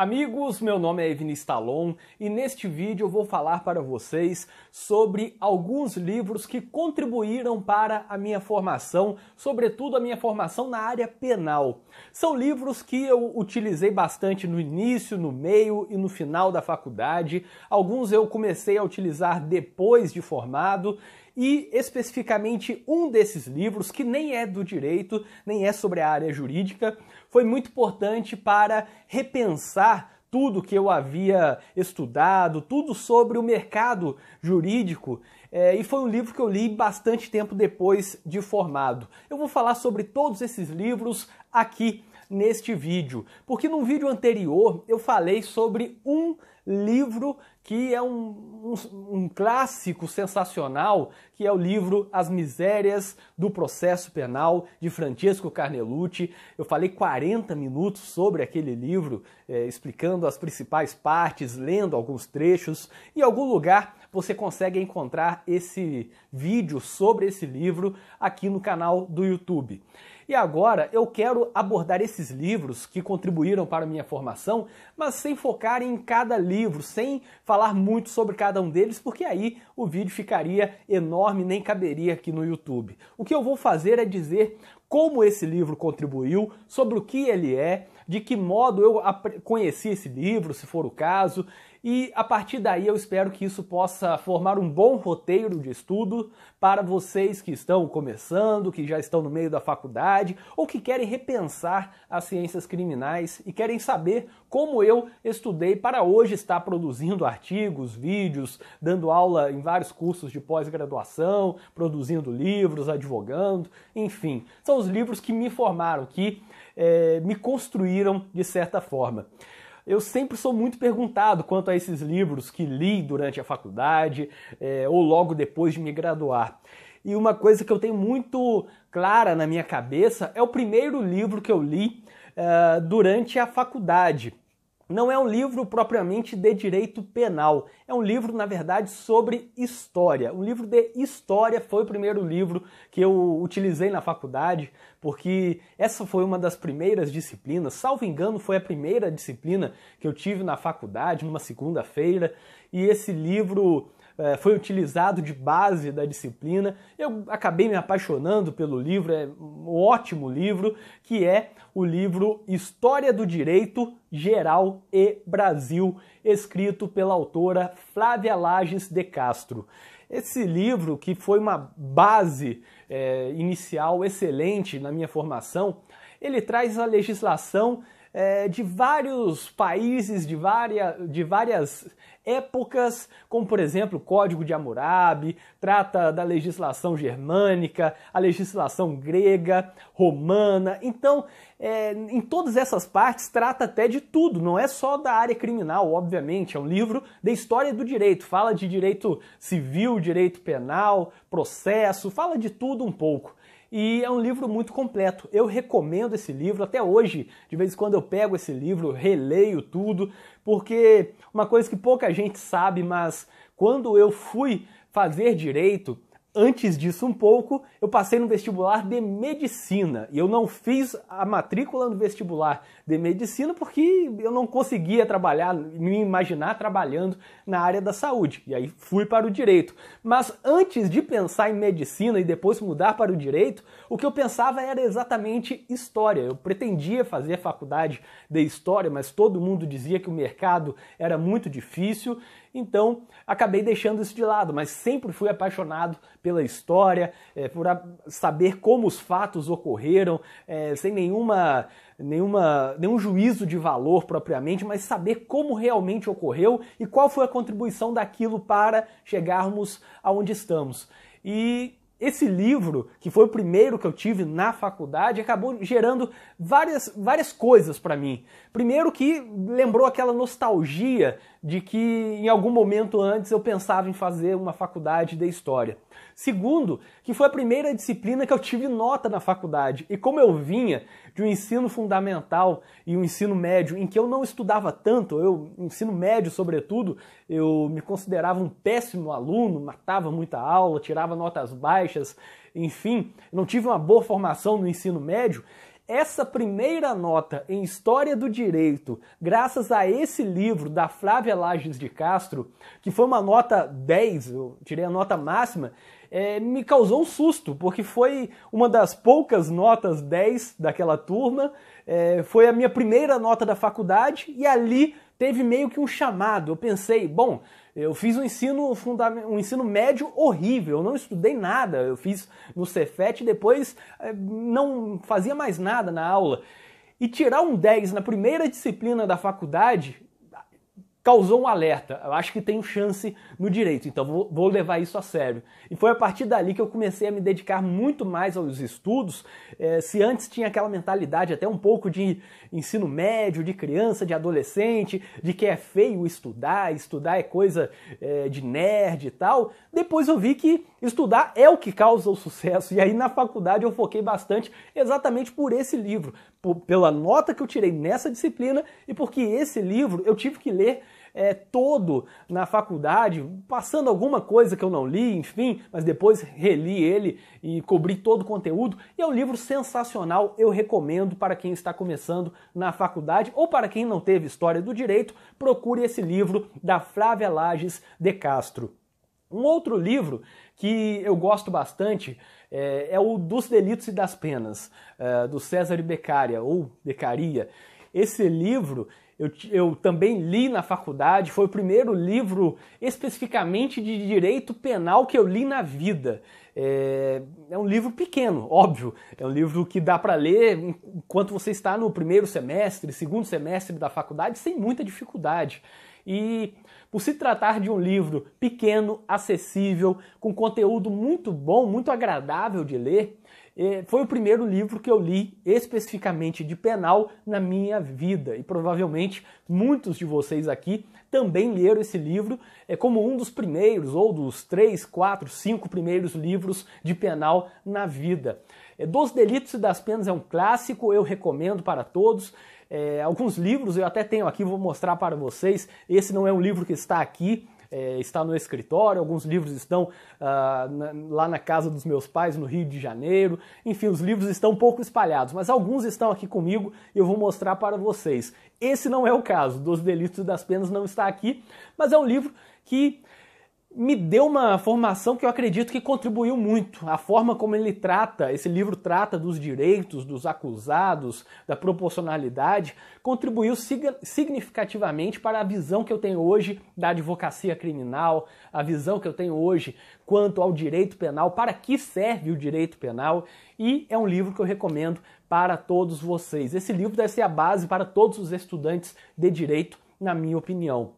Amigos, meu nome é Evin Stallon e neste vídeo eu vou falar para vocês sobre alguns livros que contribuíram para a minha formação, sobretudo a minha formação na área penal. São livros que eu utilizei bastante no início, no meio e no final da faculdade. Alguns eu comecei a utilizar depois de formado e especificamente um desses livros, que nem é do direito, nem é sobre a área jurídica, foi muito importante para repensar tudo que eu havia estudado, tudo sobre o mercado jurídico, é, e foi um livro que eu li bastante tempo depois de formado. Eu vou falar sobre todos esses livros aqui neste vídeo, porque no vídeo anterior eu falei sobre um livro que é um, um, um, clássico sensacional, que é o livro As Misérias do Processo Penal, de Francesco Carnelucci. Eu falei 40 minutos sobre aquele livro, é, explicando as principais partes, lendo alguns trechos. Em algum lugar você consegue encontrar esse vídeo sobre esse livro aqui no canal do YouTube. E agora eu quero abordar esses livros que contribuíram para a minha formação, mas sem focar em cada livro, sem falar muito sobre cada um deles, porque aí o vídeo ficaria enorme, nem caberia aqui no YouTube. O que eu vou fazer é dizer como esse livro contribuiu, sobre o que ele é, de que modo eu conheci esse livro, se for o caso, e a partir daí eu espero que isso possa formar um bom roteiro de estudo para vocês que estão começando, que já estão no meio da faculdade ou que querem repensar as ciências criminais e querem saber como eu estudei para hoje estar produzindo artigos, vídeos, dando aula em vários cursos de pós-graduação, produzindo livros, advogando, enfim. São os livros que me formaram, que é, me construíram de certa forma eu sempre sou muito perguntado quanto a esses livros que li durante a faculdade é, ou logo depois de me graduar. E uma coisa que eu tenho muito clara na minha cabeça é o primeiro livro que eu li eh, durante a faculdade não é um livro propriamente de direito penal, é um livro, na verdade, sobre história. Um livro de história foi o primeiro livro que eu utilizei na faculdade, porque essa foi uma das primeiras disciplinas, salvo engano, foi a primeira disciplina que eu tive na faculdade, numa segunda-feira, e esse livro eh, foi utilizado de base da disciplina. Eu acabei me apaixonando pelo livro, é um ótimo livro, que é o livro História do Direito Geral e Brasil, escrito pela autora Flávia Lages de Castro. Esse livro, que foi uma base é, inicial excelente na minha formação, ele traz a legislação é, de vários países, de, varia, de várias épocas, como por exemplo o Código de Hammurabi, trata da legislação germânica, a legislação grega, romana. Então, é, em todas essas partes, trata até de tudo, não é só da área criminal, obviamente. É um livro da história do direito, fala de direito civil, direito penal, processo, fala de tudo um pouco e é um livro muito completo. Eu recomendo esse livro, até hoje, de vez em quando eu pego esse livro, releio tudo, porque uma coisa que pouca gente sabe, mas quando eu fui fazer direito, Antes disso, um pouco, eu passei no vestibular de medicina e eu não fiz a matrícula no vestibular de medicina porque eu não conseguia trabalhar, me imaginar trabalhando na área da saúde. E aí fui para o direito. Mas antes de pensar em medicina e depois mudar para o direito, o que eu pensava era exatamente história. Eu pretendia fazer faculdade de história, mas todo mundo dizia que o mercado era muito difícil então, acabei deixando isso de lado, mas sempre fui apaixonado pela história, é, por saber como os fatos ocorreram, é, sem nenhuma, nenhuma, nenhum juízo de valor propriamente, mas saber como realmente ocorreu e qual foi a contribuição daquilo para chegarmos aonde estamos. E esse livro, que foi o primeiro que eu tive na faculdade, acabou gerando várias, várias coisas para mim. Primeiro que lembrou aquela nostalgia de que em algum momento antes eu pensava em fazer uma faculdade de história. Segundo, que foi a primeira disciplina que eu tive nota na faculdade. E como eu vinha de um ensino fundamental e um ensino médio em que eu não estudava tanto, eu, ensino médio sobretudo, eu me considerava um péssimo aluno, matava muita aula, tirava notas baixas, enfim, não tive uma boa formação no ensino médio. Essa primeira nota em História do Direito, graças a esse livro da Flávia Lages de Castro, que foi uma nota 10, eu tirei a nota máxima, é, me causou um susto, porque foi uma das poucas notas 10 daquela turma, é, foi a minha primeira nota da faculdade e ali teve meio que um chamado. Eu pensei, bom, eu fiz um ensino um ensino médio horrível, eu não estudei nada, eu fiz no Cefet e depois é, não fazia mais nada na aula. E tirar um 10 na primeira disciplina da faculdade causou um alerta. Eu acho que tenho chance no direito, então vou, levar isso a sério. E foi a partir dali que eu comecei a me dedicar muito mais aos estudos. É, se antes tinha aquela mentalidade até um pouco de ensino médio, de criança, de adolescente, de que é feio estudar, estudar é coisa é, de nerd e tal, depois eu vi que estudar é o que causa o sucesso. E aí na faculdade eu foquei bastante exatamente por esse livro, por, pela nota que eu tirei nessa disciplina e porque esse livro eu tive que ler é, todo na faculdade, passando alguma coisa que eu não li, enfim, mas depois reli ele e cobri todo o conteúdo. E é um livro sensacional, eu recomendo para quem está começando na faculdade ou para quem não teve história do direito, procure esse livro da Flávia Lages de Castro. Um outro livro que eu gosto bastante é, é o Dos Delitos e das Penas, é, do César Beccaria, ou Beccaria. Esse livro eu, eu também li na faculdade, foi o primeiro livro especificamente de direito penal que eu li na vida. É, é um livro pequeno, óbvio. É um livro que dá para ler enquanto você está no primeiro semestre, segundo semestre da faculdade, sem muita dificuldade. E por se tratar de um livro pequeno, acessível, com conteúdo muito bom, muito agradável de ler, é, foi o primeiro livro que eu li especificamente de penal na minha vida e provavelmente muitos de vocês aqui também leram esse livro é, como um dos primeiros ou dos três, quatro, cinco primeiros livros de penal na vida. É, dos Delitos e das Penas é um clássico, eu recomendo para todos é, alguns livros, eu até tenho aqui, vou mostrar para vocês. Esse não é um livro que está aqui, é, está no escritório, alguns livros estão ah, na, lá na casa dos meus pais, no Rio de Janeiro. Enfim, os livros estão um pouco espalhados, mas alguns estão aqui comigo e eu vou mostrar para vocês. Esse não é o caso, dos delitos e das penas não está aqui, mas é um livro que me deu uma formação que eu acredito que contribuiu muito. A forma como ele trata, esse livro trata dos direitos dos acusados, da proporcionalidade, contribuiu significativamente para a visão que eu tenho hoje da advocacia criminal, a visão que eu tenho hoje quanto ao direito penal, para que serve o direito penal, e é um livro que eu recomendo para todos vocês. Esse livro deve ser a base para todos os estudantes de direito, na minha opinião.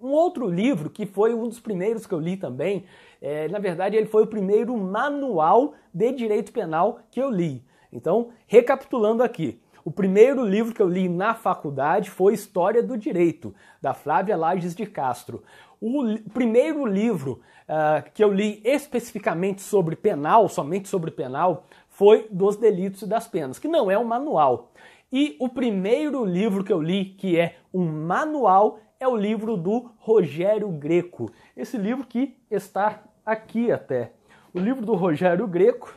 Um outro livro que foi um dos primeiros que eu li também, é, na verdade, ele foi o primeiro manual de direito penal que eu li. Então, recapitulando aqui, o primeiro livro que eu li na faculdade foi História do Direito, da Flávia Lages de Castro. O primeiro livro uh, que eu li especificamente sobre penal, somente sobre penal, foi Dos Delitos e das Penas, que não é um manual. E o primeiro livro que eu li, que é um manual é o livro do Rogério Greco. Esse livro que está aqui até. O livro do Rogério Greco,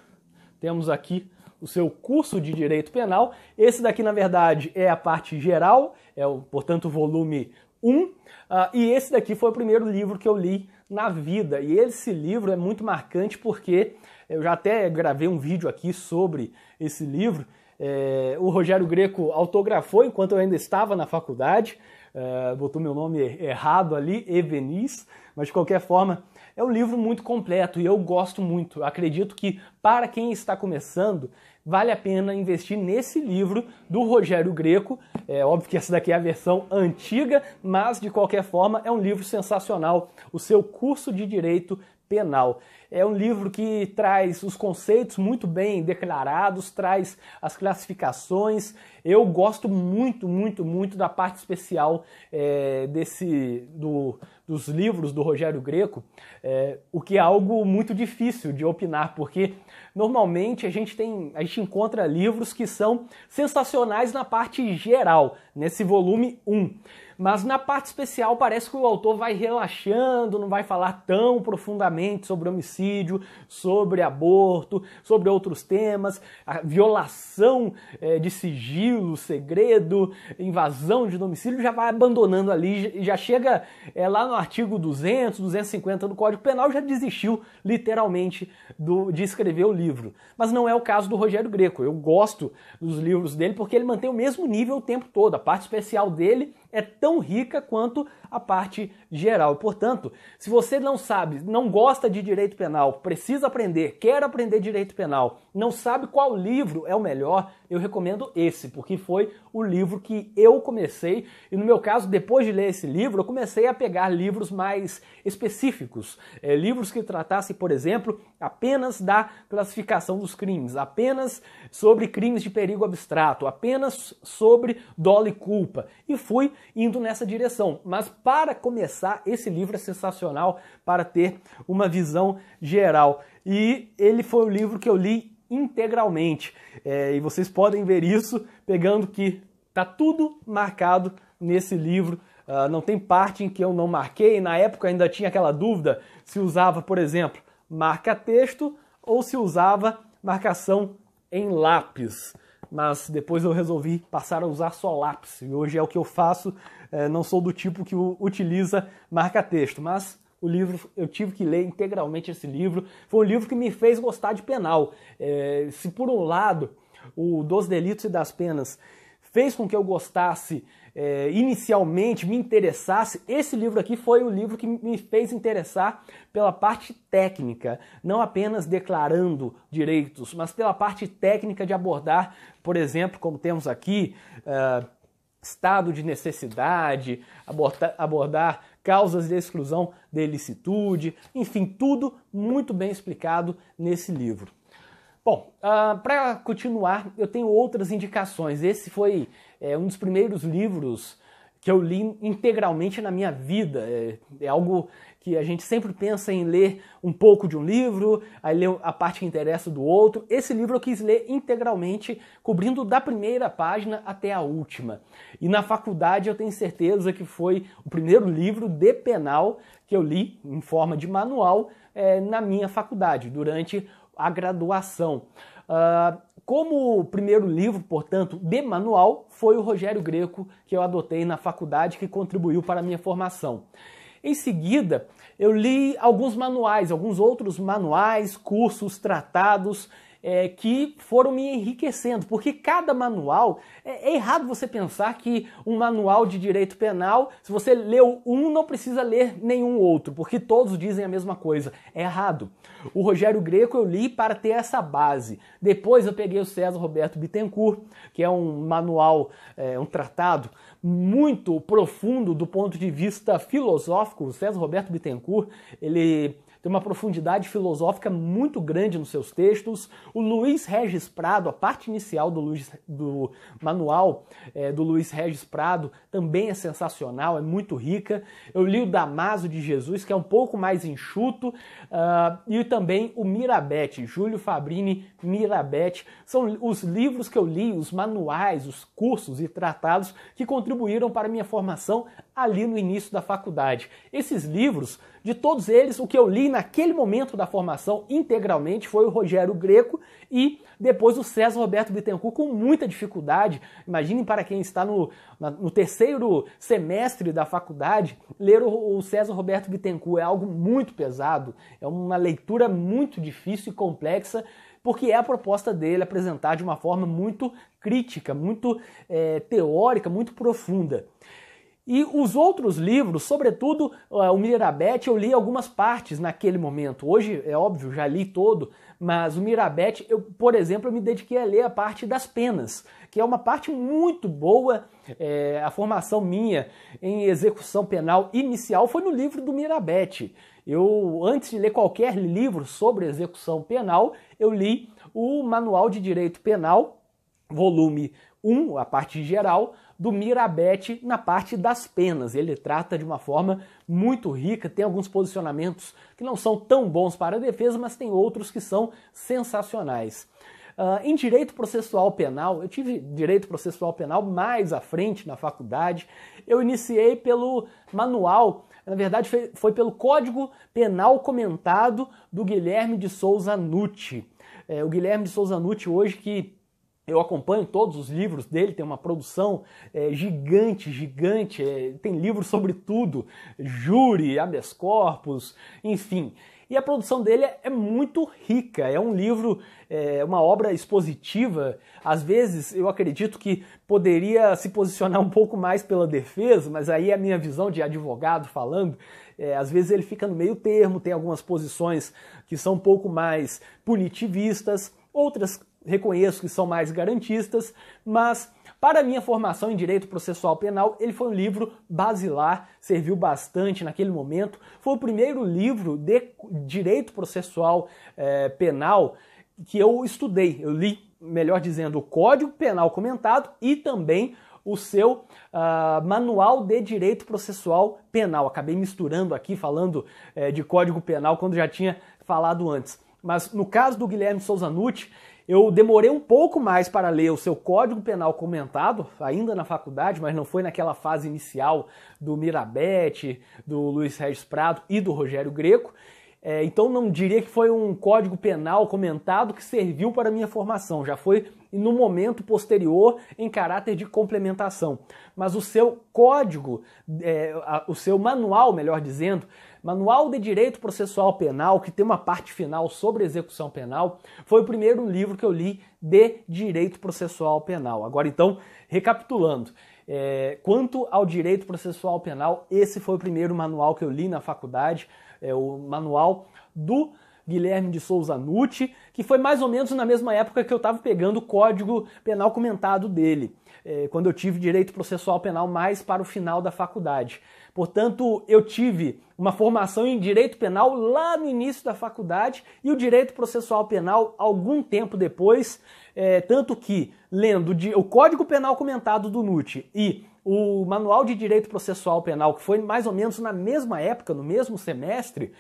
temos aqui o seu curso de direito penal. Esse daqui, na verdade, é a parte geral, é o, portanto, o volume 1. Uh, ah, e esse daqui foi o primeiro livro que eu li na vida. E esse livro é muito marcante porque eu já até gravei um vídeo aqui sobre esse livro. É, o Rogério Greco autografou enquanto eu ainda estava na faculdade. Eh, botou meu nome errado ali, Evenis, mas de qualquer forma é um livro muito completo e eu gosto muito. Acredito que para quem está começando vale a pena investir nesse livro do Rogério Greco. É óbvio que essa daqui é a versão antiga, mas de qualquer forma é um livro sensacional. O seu curso de direito penal. É um livro que traz os conceitos muito bem declarados, traz as classificações. Eu gosto muito, muito, muito da parte especial é, desse do, dos livros do Rogério Greco, é, o que é algo muito difícil de opinar, porque normalmente a gente tem, a gente encontra livros que são sensacionais na parte geral, nesse volume 1 mas na parte especial parece que o autor vai relaxando, não vai falar tão profundamente sobre homicídio, sobre aborto, sobre outros temas, a violação é, de sigilo, segredo, invasão de domicílio, já vai abandonando ali, já chega é, lá no artigo 200, 250 do Código Penal, já desistiu literalmente do, de escrever o livro. Mas não é o caso do Rogério Greco, eu gosto dos livros dele porque ele mantém o mesmo nível o tempo todo, a parte especial dele é tão rica quanto a parte geral. Portanto, se você não sabe, não gosta de direito penal, precisa aprender, quer aprender direito penal, não sabe qual livro é o melhor, eu recomendo esse, porque foi o livro que eu comecei e no meu caso, depois de ler esse livro, eu comecei a pegar livros mais específicos, é, livros que tratassem, por exemplo, apenas da classificação dos crimes, apenas sobre crimes de perigo abstrato, apenas sobre dolo e culpa, e fui indo nessa direção. Mas para começar, esse livro é sensacional para ter uma visão geral. E ele foi o livro que eu li integralmente. É, e vocês podem ver isso pegando que tá tudo marcado nesse livro. Uh, não tem parte em que eu não marquei. Na época ainda tinha aquela dúvida se usava, por exemplo, marca-texto ou se usava marcação em lápis mas depois eu resolvi passar a usar só lápis. E hoje é o que eu faço, eh, não sou do tipo que utiliza marca-texto, mas o livro, eu tive que ler integralmente esse livro. Foi um livro que me fez gostar de penal. É, se por um lado o Dos Delitos e das Penas fez com que eu gostasse é, inicialmente me interessasse, esse livro aqui foi o livro que me fez interessar pela parte técnica, não apenas declarando direitos, mas pela parte técnica de abordar, por exemplo, como temos aqui, uh, estado de necessidade, abordar, abordar causas de exclusão de ilicitude, enfim, tudo muito bem explicado nesse livro. Bom, uh, ah, para continuar, eu tenho outras indicações. Esse foi é um dos primeiros livros que eu li integralmente na minha vida. É, é, algo que a gente sempre pensa em ler um pouco de um livro, aí ler a parte que interessa do outro. Esse livro eu quis ler integralmente, cobrindo da primeira página até a última. E na faculdade eu tenho certeza que foi o primeiro livro de penal que eu li em forma de manual é, na minha faculdade, durante a graduação. Uh, como o primeiro livro, portanto, de manual, foi o Rogério Greco que eu adotei na faculdade que contribuiu para a minha formação. Em seguida, eu li alguns manuais, alguns outros manuais, cursos, tratados é, que foram me enriquecendo, porque cada manual é, é, errado você pensar que um manual de direito penal, se você leu um, não precisa ler nenhum outro, porque todos dizem a mesma coisa. É errado. O Rogério Greco eu li para ter essa base. Depois eu peguei o César Roberto Bittencourt, que é um manual, é, um tratado muito profundo do ponto de vista filosófico. O César Roberto Bittencourt ele tem uma profundidade filosófica muito grande nos seus textos. O Luiz Regis Prado, a parte inicial do, Luiz, do manual é, do Luiz Regis Prado, também é sensacional, é muito rica. Eu li o Damaso de Jesus, que é um pouco mais enxuto, uh, e também o Mirabete, Júlio Fabrini Mirabete. São os livros que eu li, os manuais, os cursos e tratados que contribuíram para a minha formação ali no início da faculdade. Esses livros de todos eles, o que eu li naquele momento da formação integralmente foi o Rogério Greco e depois o César Roberto Bittencourt com muita dificuldade. Imaginem para quem está no, no terceiro semestre da faculdade, ler o, o César Roberto Bittencourt é algo muito pesado, é uma leitura muito difícil e complexa porque é a proposta dele apresentar de uma forma muito crítica, muito é, teórica, muito profunda. E os outros livros, sobretudo eh, o Mirabete, eu li algumas partes naquele momento. Hoje, é óbvio, já li todo, mas o Mirabete, eu, por exemplo, eu me dediquei a ler a parte das penas, que é uma parte muito boa. É, a formação minha em execução penal inicial foi no livro do Mirabete. Eu, antes de ler qualquer livro sobre execução penal, eu li o Manual de Direito Penal, volume 1, a parte geral, do Mirabete na parte das penas. Ele trata de uma forma muito rica, tem alguns posicionamentos que não são tão bons para a defesa, mas tem outros que são sensacionais. Uh, em direito processual penal, eu tive direito processual penal mais à frente na faculdade. Eu iniciei pelo manual, na verdade foi, foi pelo Código Penal Comentado do Guilherme de Souza Nucci. É, o Guilherme de Souza Nucci, hoje que eu acompanho todos os livros dele, tem uma produção é, gigante, gigante, é, tem livros sobre tudo, júri, habeas corpus, enfim. E a produção dele é, é, muito rica, é um livro, é uma obra expositiva. Às vezes eu acredito que poderia se posicionar um pouco mais pela defesa, mas aí é a minha visão de advogado falando. É, às vezes ele fica no meio termo, tem algumas posições que são um pouco mais punitivistas, outras reconheço que são mais garantistas, mas para minha formação em direito processual penal, ele foi um livro basilar, serviu bastante naquele momento. Foi o primeiro livro de direito processual é, penal que eu estudei. Eu li, melhor dizendo, o Código Penal Comentado e também o seu uh, manual de direito processual penal. Acabei misturando aqui, falando é, de Código Penal quando já tinha falado antes. Mas no caso do Guilherme Souza Nucci, eu demorei um pouco mais para ler o seu Código Penal comentado, ainda na faculdade, mas não foi naquela fase inicial do Mirabete, do Luiz Regis Prado e do Rogério Greco. É, então não diria que foi um código penal comentado que serviu para minha formação, já foi no momento posterior em caráter de complementação. Mas o seu código, é, a, o seu manual, melhor dizendo, Manual de Direito Processual Penal, que tem uma parte final sobre execução penal, foi o primeiro livro que eu li de direito processual penal. Agora, então, recapitulando. É, quanto ao direito processual penal, esse foi o primeiro manual que eu li na faculdade, é o manual do Guilherme de Souza Nucci, que foi mais ou menos na mesma época que eu estava pegando o Código Penal Comentado dele. É, quando eu tive direito processual penal mais para o final da faculdade. Portanto, eu tive uma formação em direito penal lá no início da faculdade e o direito processual penal algum tempo depois, é, tanto que lendo o Código Penal Comentado do NUT e o Manual de Direito Processual Penal, que foi mais ou menos na mesma época, no mesmo semestre,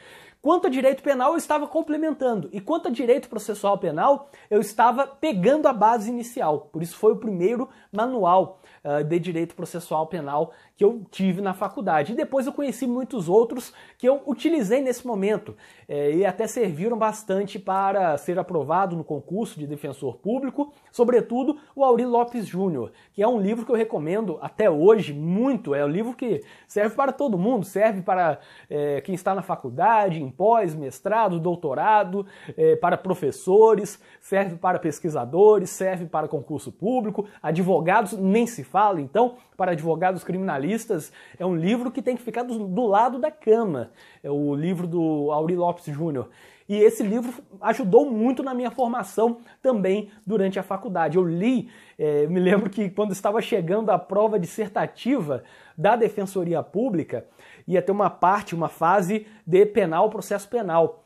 Quanto a direito penal, eu estava complementando. E quanto a direito processual penal, eu estava pegando a base inicial. Por isso foi o primeiro manual uh, de direito processual penal que eu tive na faculdade. E depois eu conheci muitos outros que eu utilizei nesse momento é, e até serviram bastante para ser aprovado no concurso de defensor público, sobretudo o Auri Lopes Júnior, que é um livro que eu recomendo até hoje muito. É um livro que serve para todo mundo, serve para é, quem está na faculdade, em pós, mestrado, doutorado, é, para professores, serve para pesquisadores, serve para concurso público, advogados, nem se fala então, para advogados criminalistas é um livro que tem que ficar do, do lado da cama. É o livro do Auri Lopes Júnior. E esse livro ajudou muito na minha formação também durante a faculdade. Eu li, é, me lembro que quando estava chegando a prova dissertativa da Defensoria Pública, ia ter uma parte, uma fase de penal, processo penal.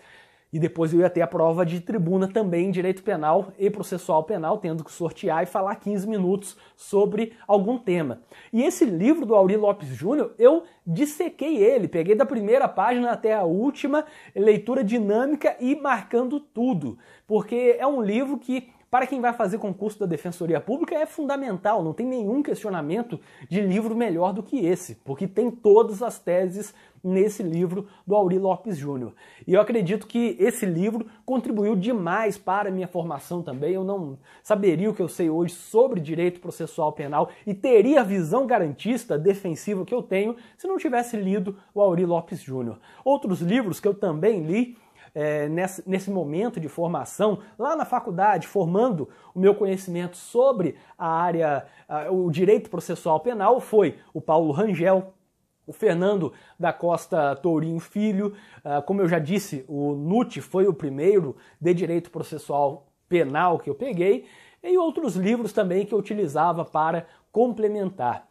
E depois eu ia ter a prova de tribuna também, direito penal e processual penal, tendo que sortear e falar 15 minutos sobre algum tema. E esse livro do Auri Lopes Júnior, eu dissequei ele, peguei da primeira página até a última, leitura dinâmica e marcando tudo, porque é um livro que para quem vai fazer concurso da Defensoria Pública é fundamental, não tem nenhum questionamento de livro melhor do que esse, porque tem todas as teses nesse livro do Auri Lopes Júnior. E eu acredito que esse livro contribuiu demais para a minha formação também. Eu não saberia o que eu sei hoje sobre direito processual penal e teria a visão garantista defensiva que eu tenho se não tivesse lido o Auri Lopes Júnior. Outros livros que eu também li é, nesse, nesse, momento de formação, lá na faculdade, formando o meu conhecimento sobre a área, a, o direito processual penal, foi o Paulo Rangel, o Fernando da Costa Tourinho Filho, ah, como eu já disse, o Nuti foi o primeiro de direito processual penal que eu peguei, e outros livros também que eu utilizava para complementar.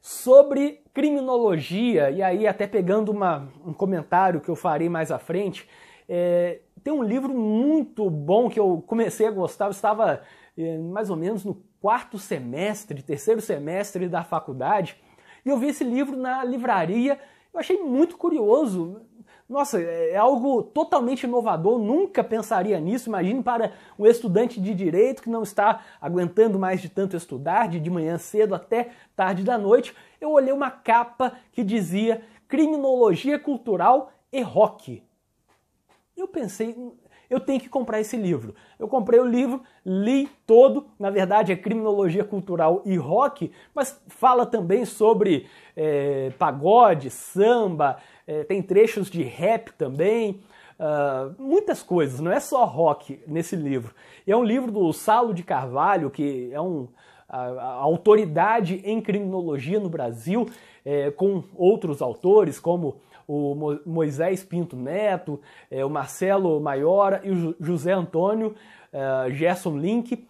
Sobre criminologia, e aí até pegando uma, um comentário que eu farei mais à frente, é, tem um livro muito bom que eu comecei a gostar, eu estava é, mais ou menos no quarto semestre, terceiro semestre da faculdade, e eu vi esse livro na livraria, eu achei muito curioso. Nossa, é, é algo totalmente inovador, nunca pensaria nisso. Imagine para um estudante de direito que não está aguentando mais de tanto estudar, de, de manhã cedo até tarde da noite. Eu olhei uma capa que dizia Criminologia Cultural e Rock. Eu pensei, hum, eu tenho que comprar esse livro. Eu comprei o livro, li todo, na verdade é Criminologia Cultural e Rock, mas fala também sobre é, pagode, samba, é, tem trechos de rap também. Uh, muitas coisas, não é só rock nesse livro. E é um livro do Salo de Carvalho, que é um, a, autoridade em criminologia no Brasil, é, com outros autores como o Moisés Pinto Neto, é, o Marcelo Maiora e o José Antônio é, Gerson Link.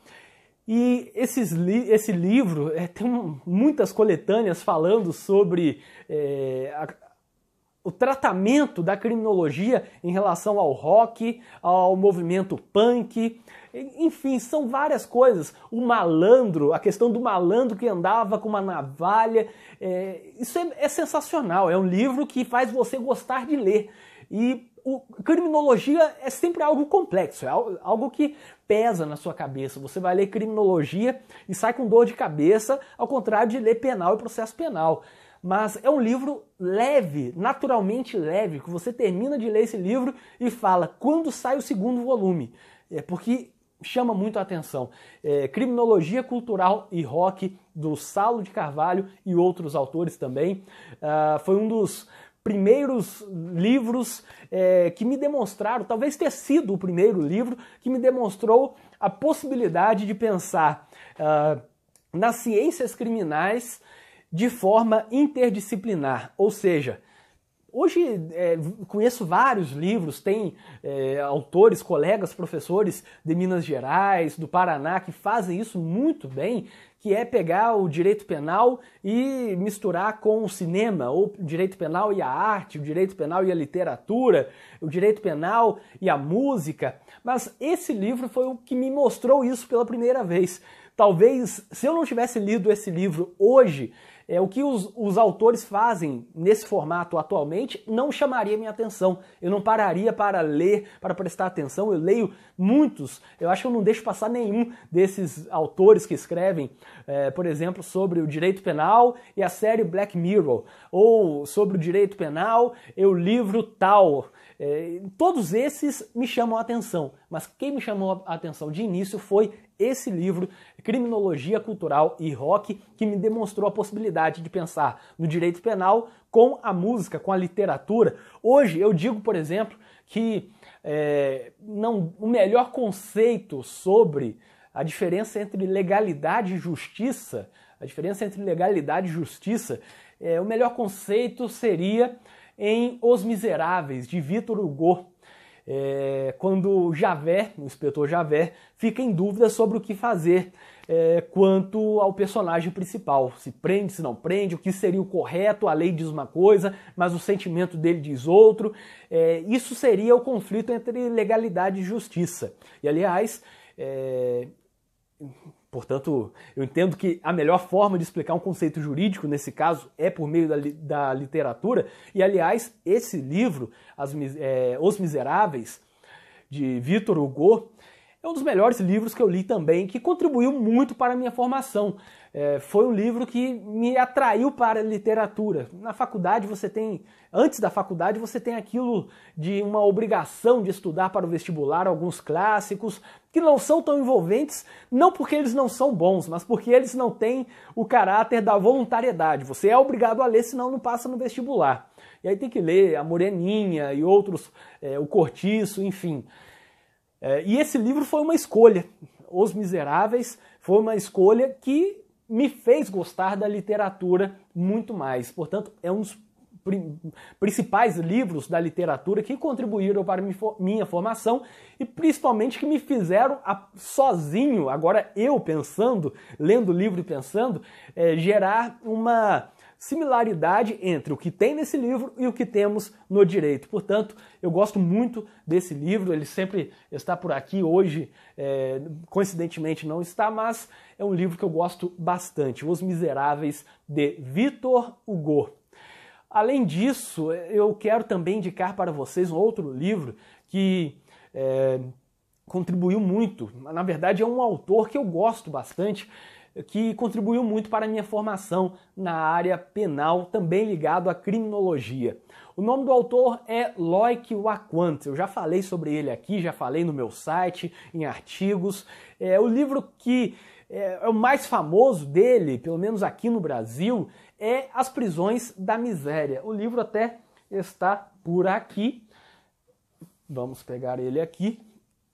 E esses li esse livro é, tem um, muitas coletâneas falando sobre é, o tratamento da criminologia em relação ao rock, ao movimento punk, enfim, são várias coisas. O malandro, a questão do malandro que andava com uma navalha, é, isso é, é sensacional. É um livro que faz você gostar de ler. E o, criminologia é sempre algo complexo, é algo que pesa na sua cabeça. Você vai ler criminologia e sai com dor de cabeça, ao contrário de ler penal e processo penal. Mas é um livro leve, naturalmente leve, que você termina de ler esse livro e fala quando sai o segundo volume. É porque chama muito a atenção. É, Criminologia Cultural e Rock, do Saulo de Carvalho e outros autores também. Uh, foi um dos primeiros livros é, que me demonstraram, talvez tenha sido o primeiro livro, que me demonstrou a possibilidade de pensar uh, nas ciências criminais de forma interdisciplinar, ou seja, Hoje é, conheço vários livros, tem é, autores, colegas, professores de Minas Gerais, do Paraná, que fazem isso muito bem, que é pegar o direito penal e misturar com o cinema, ou o direito penal e a arte, o direito penal e a literatura, o direito penal e a música. Mas esse livro foi o que me mostrou isso pela primeira vez. Talvez, se eu não tivesse lido esse livro hoje, é, o que os, os autores fazem nesse formato atualmente não chamaria minha atenção. Eu não pararia para ler, para prestar atenção. Eu leio muitos. Eu acho que eu não deixo passar nenhum desses autores que escrevem, é, por exemplo, sobre o direito penal e a série Black Mirror, ou sobre o direito penal e o livro tal. É, todos esses me chamam a atenção, mas quem me chamou a atenção de início foi esse livro, Criminologia Cultural e Rock, que me demonstrou a possibilidade de pensar no direito penal com a música, com a literatura. Hoje eu digo, por exemplo, que é, não, o melhor conceito sobre a diferença entre legalidade e justiça, a diferença entre legalidade e justiça, é, o melhor conceito seria em Os Miseráveis, de Victor Hugo, é, quando Javé, o inspetor Javé, fica em dúvida sobre o que fazer é, quanto ao personagem principal. Se prende, se não prende, o que seria o correto, a lei diz uma coisa, mas o sentimento dele diz outro. É, isso seria o conflito entre legalidade e justiça. E aliás, é, Portanto, eu entendo que a melhor forma de explicar um conceito jurídico, nesse caso, é por meio da, li da literatura. E, aliás, esse livro, As, é, Os Miseráveis, de Victor Hugo, é um dos melhores livros que eu li também, que contribuiu muito para a minha formação. É, foi um livro que me atraiu para a literatura. Na faculdade você tem, antes da faculdade você tem aquilo de uma obrigação de estudar para o vestibular alguns clássicos que não são tão envolventes, não porque eles não são bons, mas porque eles não têm o caráter da voluntariedade. Você é obrigado a ler, senão não passa no vestibular. E aí tem que ler A Moreninha e outros, é, O Cortiço, enfim. É, e esse livro foi uma escolha. Os Miseráveis foi uma escolha que me fez gostar da literatura muito mais. Portanto, é um dos principais livros da literatura que contribuíram para minha formação e principalmente que me fizeram a, sozinho, agora eu pensando, lendo o livro e pensando, é, gerar uma similaridade entre o que tem nesse livro e o que temos no direito. Portanto, eu gosto muito desse livro, ele sempre está por aqui, hoje, é, coincidentemente, não está, mas é um livro que eu gosto bastante: Os Miseráveis de Victor Hugo. Além disso, eu quero também indicar para vocês um outro livro que é, contribuiu muito. Na verdade, é um autor que eu gosto bastante, que contribuiu muito para a minha formação na área penal, também ligado à criminologia. O nome do autor é Loic Waquant. Eu já falei sobre ele aqui, já falei no meu site, em artigos. É o livro que é, é o mais famoso dele, pelo menos aqui no Brasil, é As Prisões da Miséria. O livro até está por aqui. Vamos pegar ele aqui.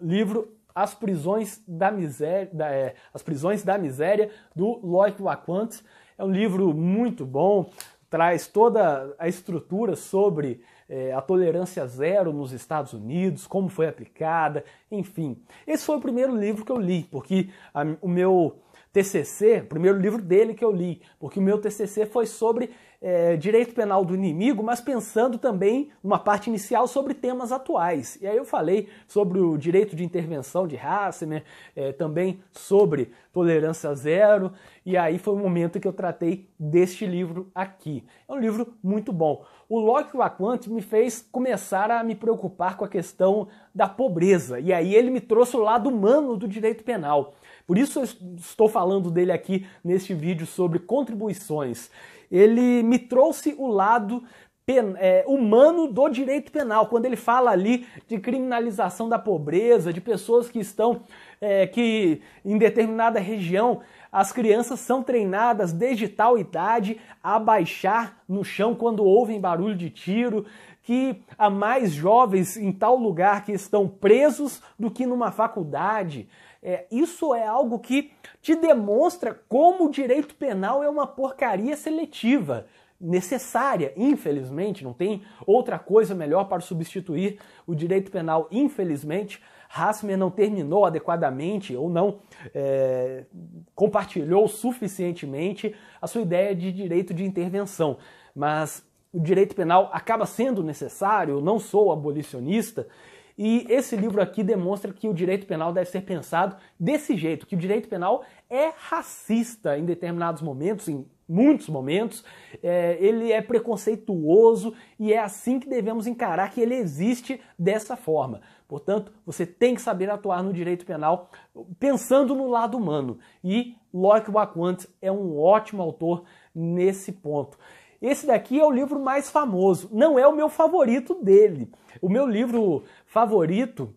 Livro as Prisões da Miséria, da, é, As Prisões da Miséria do Loic Waquant. É um livro muito bom, traz toda a estrutura sobre é, a tolerância zero nos Estados Unidos, como foi aplicada, enfim. Esse foi o primeiro livro que eu li, porque a, o meu TCC, primeiro livro dele que eu li, porque o meu TCC foi sobre é, direito penal do inimigo, mas pensando também numa parte inicial sobre temas atuais. E aí eu falei sobre o direito de intervenção de Hassemer, né, é, também sobre tolerância zero, e aí foi o momento que eu tratei deste livro aqui. É um livro muito bom. O Locke Aquante me fez começar a me preocupar com a questão da pobreza, e aí ele me trouxe o lado humano do direito penal. Por isso eu estou falando dele aqui neste vídeo sobre contribuições ele me trouxe o lado é, humano do direito penal, quando ele fala ali de criminalização da pobreza, de pessoas que estão, é, que em determinada região as crianças são treinadas desde tal idade a baixar no chão quando ouvem barulho de tiro, que há mais jovens em tal lugar que estão presos do que numa faculdade. É, isso é algo que te demonstra como o direito penal é uma porcaria seletiva, necessária, infelizmente, não tem outra coisa melhor para substituir o direito penal, infelizmente. Hassmer não terminou adequadamente ou não é, compartilhou suficientemente a sua ideia de direito de intervenção. Mas o direito penal acaba sendo necessário, não sou abolicionista, e esse livro aqui demonstra que o direito penal deve ser pensado desse jeito, que o direito penal é racista em determinados momentos, em muitos momentos, é, ele é preconceituoso e é assim que devemos encarar que ele existe dessa forma. Portanto, você tem que saber atuar no direito penal pensando no lado humano. E Locke Wakwant é um ótimo autor nesse ponto. Esse daqui é o livro mais famoso, não é o meu favorito dele. O meu livro favorito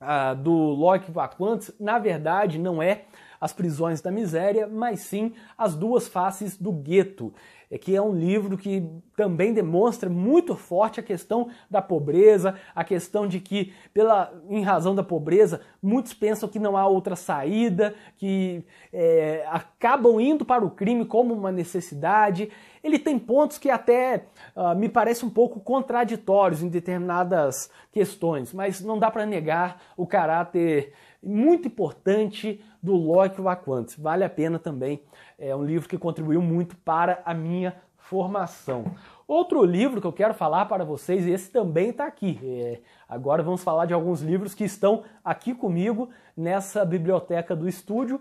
ah, do Locke Vaquantes, na verdade, não é As Prisões da Miséria, mas sim As Duas Faces do Gueto é que é um livro que também demonstra muito forte a questão da pobreza, a questão de que, pela, em razão da pobreza, muitos pensam que não há outra saída, que é, acabam indo para o crime como uma necessidade. Ele tem pontos que até uh, me parece um pouco contraditórios em determinadas questões, mas não dá para negar o caráter muito importante do Locke Vaquant. Vale a pena também, é um livro que contribuiu muito para a minha formação. Outro livro que eu quero falar para vocês, e esse também está aqui. É, agora vamos falar de alguns livros que estão aqui comigo nessa biblioteca do estúdio.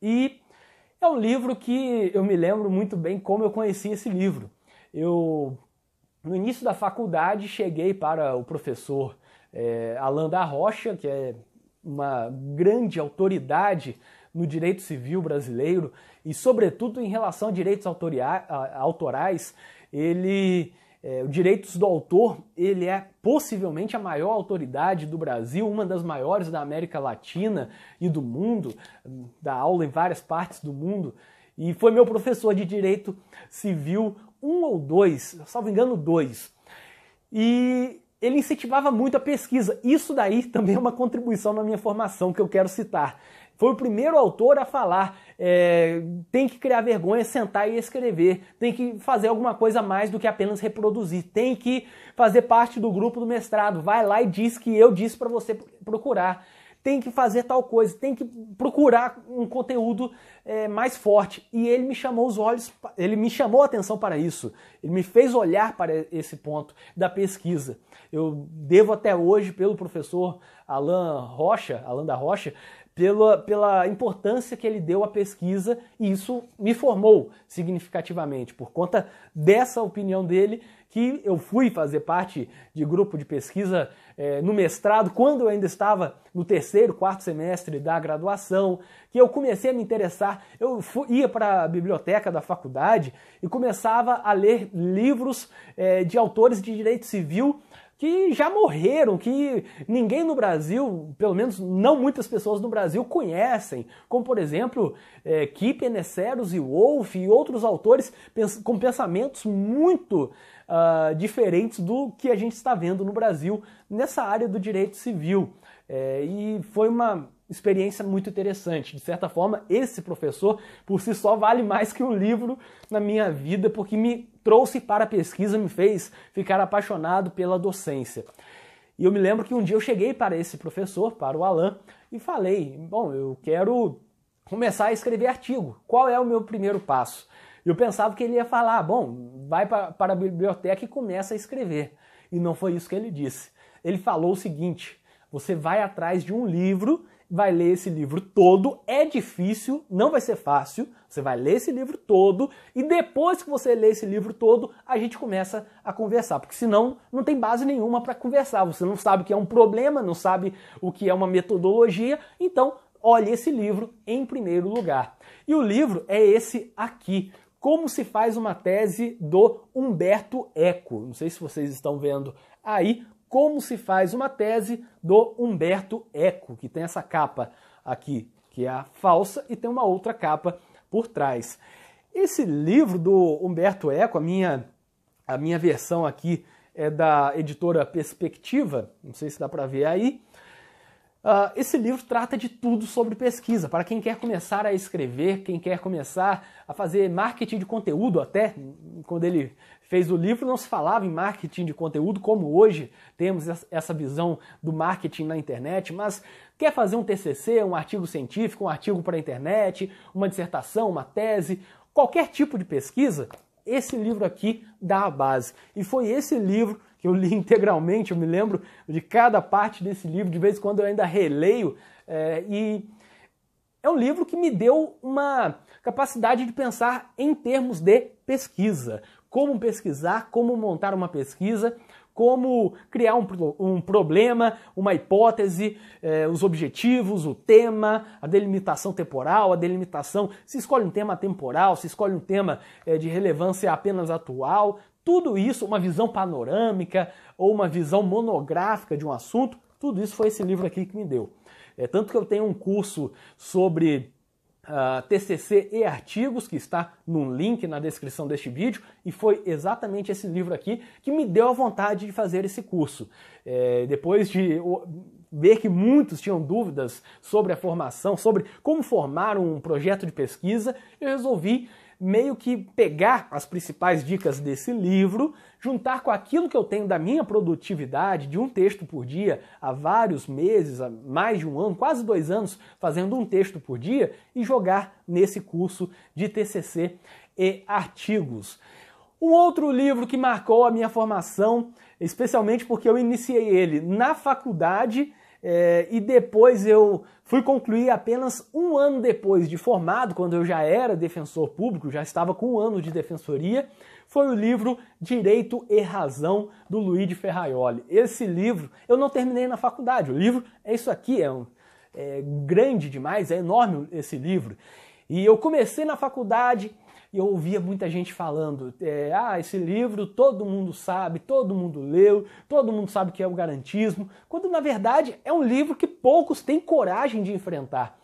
E é um livro que eu me lembro muito bem como eu conheci esse livro. Eu, no início da faculdade, cheguei para o professor é, Alain da Rocha, que é uma grande autoridade no direito civil brasileiro e, sobretudo, em relação a direitos autorais, ele, é, o direitos do autor, ele é possivelmente a maior autoridade do Brasil, uma das maiores da América Latina e do mundo, dá aula em várias partes do mundo, e foi meu professor de direito civil um ou dois, salvo engano dois. E ele incentivava muito a pesquisa. Isso daí também é uma contribuição na minha formação que eu quero citar. Foi o primeiro autor a falar: é, tem que criar vergonha, sentar e escrever, tem que fazer alguma coisa mais do que apenas reproduzir, tem que fazer parte do grupo do mestrado. Vai lá e diz que eu disse para você procurar tem que fazer tal coisa, tem que procurar um conteúdo é, mais forte. E ele me chamou os olhos, ele me chamou a atenção para isso, ele me fez olhar para esse ponto da pesquisa. Eu devo até hoje, pelo professor Alan Rocha, Alan da Rocha, pela, pela importância que ele deu à pesquisa, e isso me formou significativamente. Por conta dessa opinião dele, que eu fui fazer parte de grupo de pesquisa é, no mestrado, quando eu ainda estava no terceiro, quarto semestre da graduação, que eu comecei a me interessar. Eu fui, ia para a biblioteca da faculdade e começava a ler livros é, de autores de direito civil que já morreram, que ninguém no Brasil, pelo menos não muitas pessoas no Brasil conhecem, como por exemplo é, Kip, Eneseros e Wolff e outros autores pens com pensamentos muito uh, diferentes do que a gente está vendo no Brasil nessa área do direito civil. É, e foi uma experiência muito interessante. De certa forma, esse professor por si só vale mais que um livro na minha vida, porque me trouxe para a pesquisa, me fez ficar apaixonado pela docência. E eu me lembro que um dia eu cheguei para esse professor, para o Alan, e falei: Bom, eu quero começar a escrever artigo. Qual é o meu primeiro passo? Eu pensava que ele ia falar: Bom, vai para a biblioteca e começa a escrever. E não foi isso que ele disse. Ele falou o seguinte: Você vai atrás de um livro vai ler esse livro todo. É difícil, não vai ser fácil. Você vai ler esse livro todo e depois que você ler esse livro todo, a gente começa a conversar, porque senão não tem base nenhuma para conversar. Você não sabe o que é um problema, não sabe o que é uma metodologia, então olhe esse livro em primeiro lugar. E o livro é esse aqui. Como se faz uma tese do Humberto Eco. Não sei se vocês estão vendo aí, como se faz uma tese do Humberto Eco, que tem essa capa aqui, que é a falsa, e tem uma outra capa por trás. Esse livro do Humberto Eco, a minha, a minha versão aqui é da editora Perspectiva, não sei se dá para ver aí, Uh, esse livro trata de tudo sobre pesquisa. Para quem quer começar a escrever, quem quer começar a fazer marketing de conteúdo, até quando ele fez o livro não se falava em marketing de conteúdo como hoje temos essa visão do marketing na internet, mas quer fazer um TCC, um artigo científico, um artigo para a internet, uma dissertação, uma tese, qualquer tipo de pesquisa, esse livro aqui dá a base. E foi esse livro que eu li integralmente, eu me lembro de cada parte desse livro, de vez em quando eu ainda releio, é, e é um livro que me deu uma capacidade de pensar em termos de pesquisa. Como pesquisar, como montar uma pesquisa, como criar um, um problema, uma hipótese, é, os objetivos, o tema, a delimitação temporal, a delimitação. Se escolhe um tema temporal, se escolhe um tema é, de relevância apenas atual, tudo isso, uma visão panorâmica ou uma visão monográfica de um assunto, tudo isso foi esse livro aqui que me deu. É tanto que eu tenho um curso sobre Uh, ah, TCC e artigos, que está no link na descrição deste vídeo, e foi exatamente esse livro aqui que me deu a vontade de fazer esse curso. É, depois de ver que muitos tinham dúvidas sobre a formação, sobre como formar um projeto de pesquisa, eu resolvi meio que pegar as principais dicas desse livro, juntar com aquilo que eu tenho da minha produtividade, de um texto por dia, há vários meses, há mais de um ano, quase dois anos, fazendo um texto por dia, e jogar nesse curso de TCC e artigos. Um outro livro que marcou a minha formação, especialmente porque eu iniciei ele na faculdade é, e depois eu fui concluir apenas um ano depois de formado, quando eu já era defensor público, já estava com um ano de defensoria, foi o livro Direito e Razão, do de Ferraioli. Esse livro eu não terminei na faculdade, o livro é isso aqui, é, um, é grande demais, é enorme esse livro. E eu comecei na faculdade, e eu ouvia muita gente falando: é, ah, esse livro todo mundo sabe, todo mundo leu, todo mundo sabe que é o garantismo, quando na verdade é um livro que poucos têm coragem de enfrentar.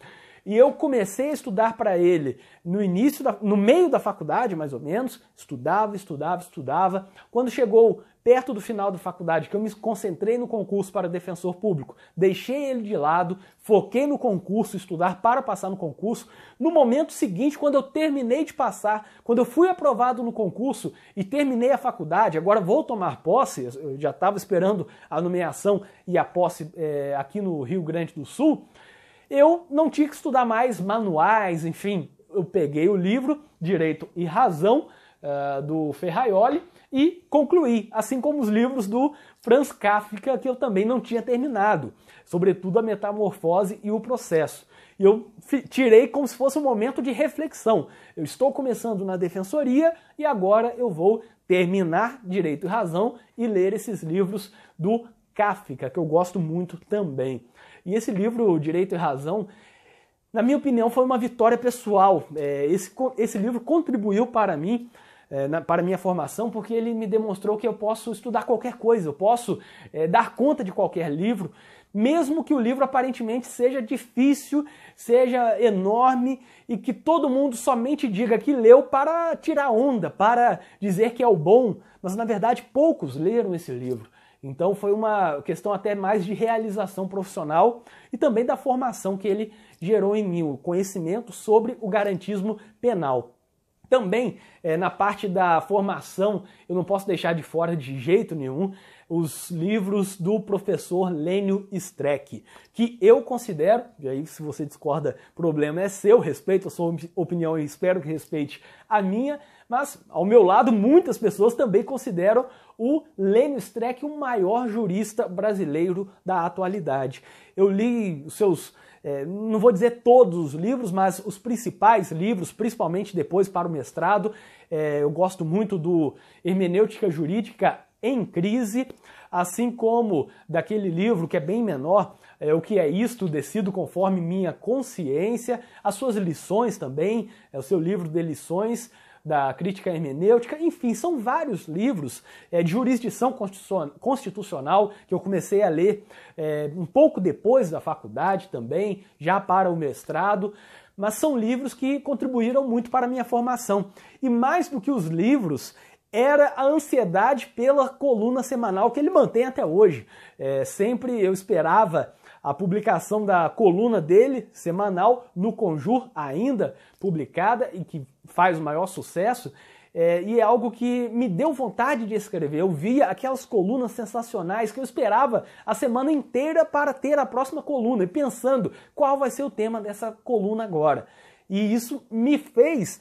E eu comecei a estudar para ele no início, da, no meio da faculdade, mais ou menos, estudava, estudava, estudava. Quando chegou perto do final da faculdade, que eu me concentrei no concurso para defensor público, deixei ele de lado, foquei no concurso, estudar para passar no concurso. No momento seguinte, quando eu terminei de passar, quando eu fui aprovado no concurso e terminei a faculdade, agora vou tomar posse, eu já estava esperando a nomeação e a posse é, aqui no Rio Grande do Sul eu não tinha que estudar mais manuais, enfim. Eu peguei o livro Direito e Razão uh, do Ferraioli e concluí, assim como os livros do Franz Kafka, que eu também não tinha terminado, sobretudo a Metamorfose e o Processo. E eu tirei como se fosse um momento de reflexão. Eu estou começando na defensoria e agora eu vou terminar Direito e Razão e ler esses livros do Kafka, que eu gosto muito também. E esse livro, Direito e Razão, na minha opinião, foi uma vitória pessoal. É, esse, esse livro contribuiu para mim é, na, para minha formação, porque ele me demonstrou que eu posso estudar qualquer coisa, eu posso é, dar conta de qualquer livro, mesmo que o livro aparentemente seja difícil, seja enorme e que todo mundo somente diga que leu para tirar onda, para dizer que é o bom, mas na verdade poucos leram esse livro. Então foi uma questão até mais de realização profissional e também da formação que ele gerou em mim, o conhecimento sobre o garantismo penal. Também é, na parte da formação, eu não posso deixar de fora de jeito nenhum os livros do professor Lênio Streck, que eu considero, e aí se você discorda, problema é seu, respeito a sua opinião e espero que respeite a minha, mas ao meu lado muitas pessoas também consideram o Lênio Streck, o maior jurista brasileiro da atualidade. Eu li os seus, é, não vou dizer todos os livros, mas os principais livros, principalmente depois para o mestrado. É, eu gosto muito do Hermenêutica Jurídica em Crise, assim como daquele livro que é bem menor, é, o que é isto, decido conforme minha consciência, as suas lições também, é o seu livro de lições, da crítica hermenêutica, enfim, são vários livros é, de jurisdição constitucional que eu comecei a ler é, um pouco depois da faculdade também, já para o mestrado mas são livros que contribuíram muito para a minha formação. E mais do que os livros, era a ansiedade pela coluna semanal que ele mantém até hoje. É, sempre eu esperava a publicação da coluna dele, semanal, no Conjur, ainda publicada e que faz o maior sucesso. É, e é algo que me deu vontade de escrever. Eu via aquelas colunas sensacionais que eu esperava a semana inteira para ter a próxima coluna e pensando qual vai ser o tema dessa coluna agora. E isso me fez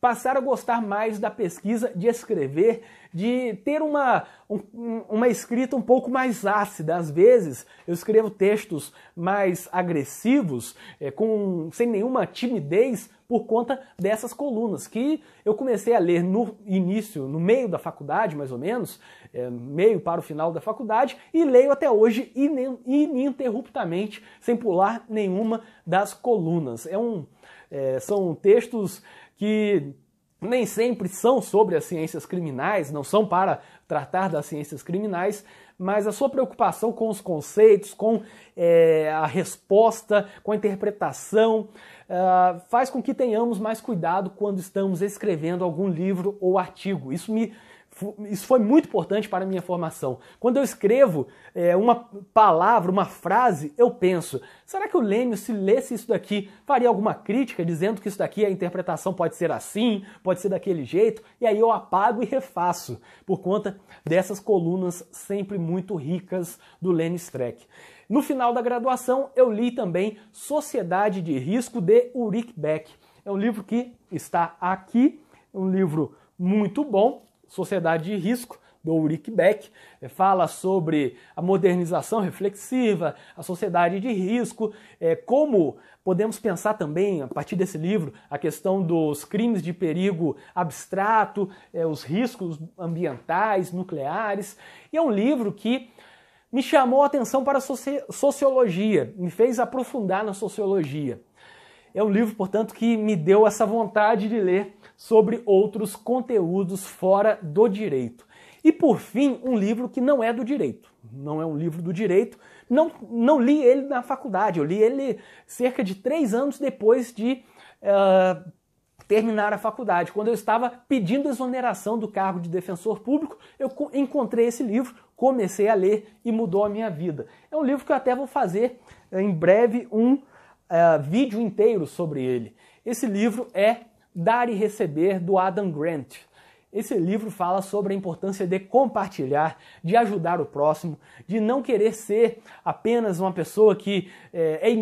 passaram a gostar mais da pesquisa, de escrever, de ter uma, um, uma escrita um pouco mais ácida. Às vezes eu escrevo textos mais agressivos, é, com, sem nenhuma timidez, por conta dessas colunas que eu comecei a ler no início, no meio da faculdade, mais ou menos, é, meio para o final da faculdade, e leio até hoje ininterruptamente, sem pular nenhuma das colunas. É um, é, são textos que nem sempre são sobre as ciências criminais, não são para tratar das ciências criminais, mas a sua preocupação com os conceitos, com é, a resposta, com a interpretação, uh, faz com que tenhamos mais cuidado quando estamos escrevendo algum livro ou artigo. Isso me isso foi muito importante para a minha formação. Quando eu escrevo é, uma palavra, uma frase, eu penso: será que o Lênio, se lesse isso daqui, faria alguma crítica dizendo que isso daqui a interpretação pode ser assim, pode ser daquele jeito? E aí eu apago e refaço, por conta dessas colunas sempre muito ricas do Lênio Streck. No final da graduação, eu li também Sociedade de Risco de Ulrich Beck. É um livro que está aqui, um livro muito bom Sociedade de Risco, do Ulrich Beck, eh, fala sobre a modernização reflexiva, a sociedade de risco, eh, como podemos pensar também, a partir desse livro, a questão dos crimes de perigo abstrato, eh, os riscos ambientais, nucleares. E é um livro que me chamou a atenção para a sociologia, me fez aprofundar na sociologia. É um livro, portanto, que me deu essa vontade de ler sobre outros conteúdos fora do direito. E por fim, um livro que não é do direito. Não é um livro do direito. Não, não li ele na faculdade. Eu li ele cerca de três anos depois de uh, terminar a faculdade. Quando eu estava pedindo exoneração do cargo de defensor público, eu encontrei esse livro, comecei a ler e mudou a minha vida. É um livro que eu até vou fazer eh, em breve um é, vídeo inteiro sobre ele. Esse livro é Dar e Receber, do Adam Grant. Esse livro fala sobre a importância de compartilhar, de ajudar o próximo, de não querer ser apenas uma pessoa que é, é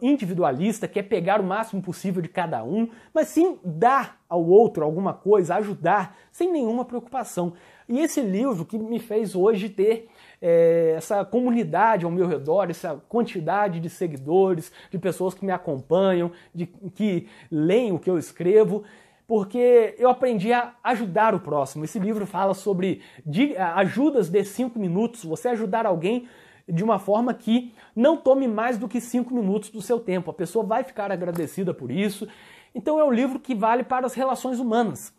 individualista, quer pegar o máximo possível de cada um, mas sim dar ao outro alguma coisa, ajudar, sem nenhuma preocupação. E esse livro que me fez hoje ter é, essa comunidade ao meu redor, essa quantidade de seguidores, de pessoas que me acompanham, de que leem o que eu escrevo, porque eu aprendi a ajudar o próximo. Esse livro fala sobre ajudas de cinco minutos, você ajudar alguém de uma forma que não tome mais do que cinco minutos do seu tempo. A pessoa vai ficar agradecida por isso. Então é um livro que vale para as relações humanas.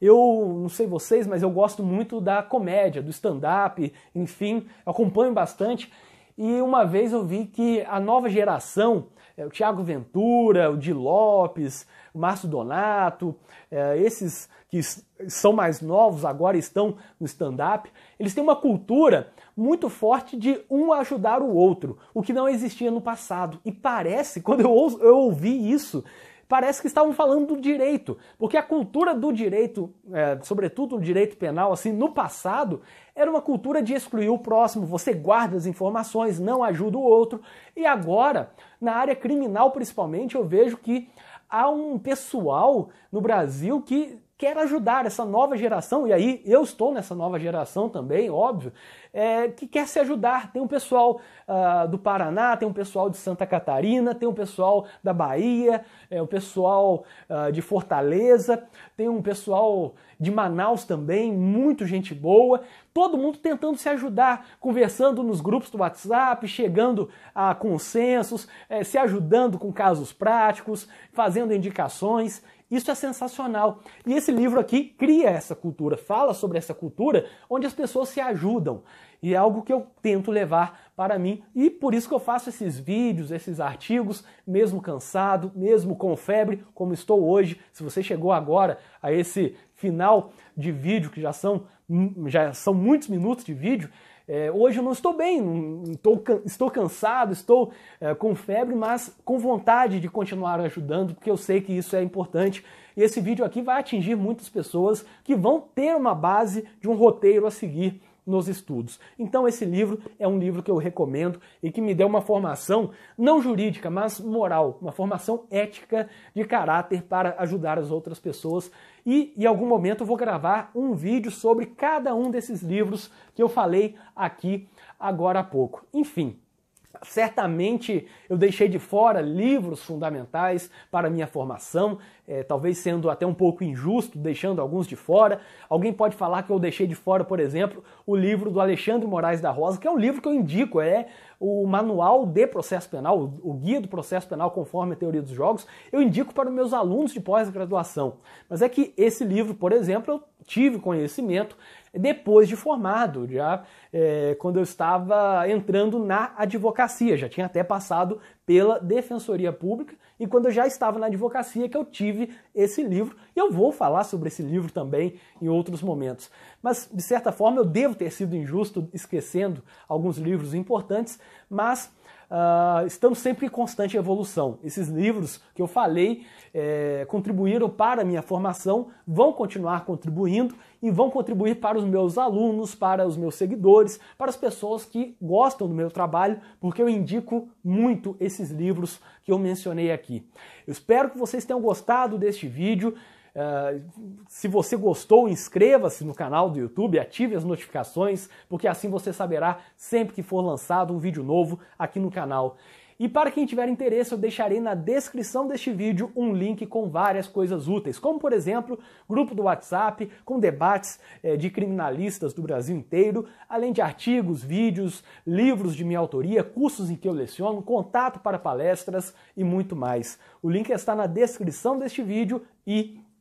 Eu não sei vocês, mas eu gosto muito da comédia, do stand-up, enfim, acompanho bastante. E uma vez eu vi que a nova geração, é, o Thiago Ventura, o Di Lopes, o Márcio Donato, é, esses que são mais novos agora estão no stand-up, eles têm uma cultura muito forte de um ajudar o outro, o que não existia no passado. E parece, quando eu, eu ouvi isso, parece que estavam falando do direito, porque a cultura do direito, é, sobretudo o direito penal, assim, no passado, era uma cultura de excluir o próximo, você guarda as informações, não ajuda o outro, e agora, na área criminal principalmente, eu vejo que há um pessoal no Brasil que quer ajudar essa nova geração, e aí eu estou nessa nova geração também, óbvio, é, que quer se ajudar. Tem um pessoal uh, do Paraná, tem um pessoal de Santa Catarina, tem um pessoal da Bahia, é, o um pessoal uh, de Fortaleza, tem um pessoal de Manaus também, muito gente boa. Todo mundo tentando se ajudar, conversando nos grupos do WhatsApp, chegando a consensos, é, se ajudando com casos práticos, fazendo indicações. Isso é sensacional. E esse livro aqui cria essa cultura, fala sobre essa cultura onde as pessoas se ajudam. E é algo que eu tento levar para mim e por isso que eu faço esses vídeos, esses artigos, mesmo cansado, mesmo com febre, como estou hoje. Se você chegou agora a esse final de vídeo que já são já são muitos minutos de vídeo, é, hoje eu não estou bem, não, estou, estou cansado, estou é, com febre, mas com vontade de continuar ajudando, porque eu sei que isso é importante. E esse vídeo aqui vai atingir muitas pessoas que vão ter uma base de um roteiro a seguir nos estudos. Então, esse livro é um livro que eu recomendo e que me deu uma formação, não jurídica, mas moral, uma formação ética de caráter para ajudar as outras pessoas. E em algum momento eu vou gravar um vídeo sobre cada um desses livros que eu falei aqui agora há pouco. Enfim, Certamente eu deixei de fora livros fundamentais para minha formação, é, talvez sendo até um pouco injusto, deixando alguns de fora. Alguém pode falar que eu deixei de fora, por exemplo, o livro do Alexandre Moraes da Rosa, que é um livro que eu indico, é o manual de processo penal, o guia do processo penal conforme a teoria dos jogos, eu indico para os meus alunos de pós-graduação. Mas é que esse livro, por exemplo, eu tive conhecimento depois de formado, já é, quando eu estava entrando na advocacia, já tinha até passado pela Defensoria Pública e quando eu já estava na advocacia que eu tive esse livro. E eu vou falar sobre esse livro também em outros momentos. Mas, de certa forma, eu devo ter sido injusto esquecendo alguns livros importantes, mas uh, estamos sempre em constante evolução. Esses livros que eu falei é, contribuíram para a minha formação, vão continuar contribuindo e vão contribuir para os meus alunos, para os meus seguidores, para as pessoas que gostam do meu trabalho, porque eu indico muito esses livros que eu mencionei aqui. Eu espero que vocês tenham gostado deste vídeo. Ah, se você gostou, inscreva-se no canal do YouTube, ative as notificações, porque assim você saberá sempre que for lançado um vídeo novo aqui no canal. E para quem tiver interesse, eu deixarei na descrição deste vídeo um link com várias coisas úteis, como por exemplo, grupo do WhatsApp com debates eh, de criminalistas do Brasil inteiro, além de artigos, vídeos, livros de minha autoria, cursos em que eu leciono, contato para palestras e muito mais. O link está na descrição deste vídeo e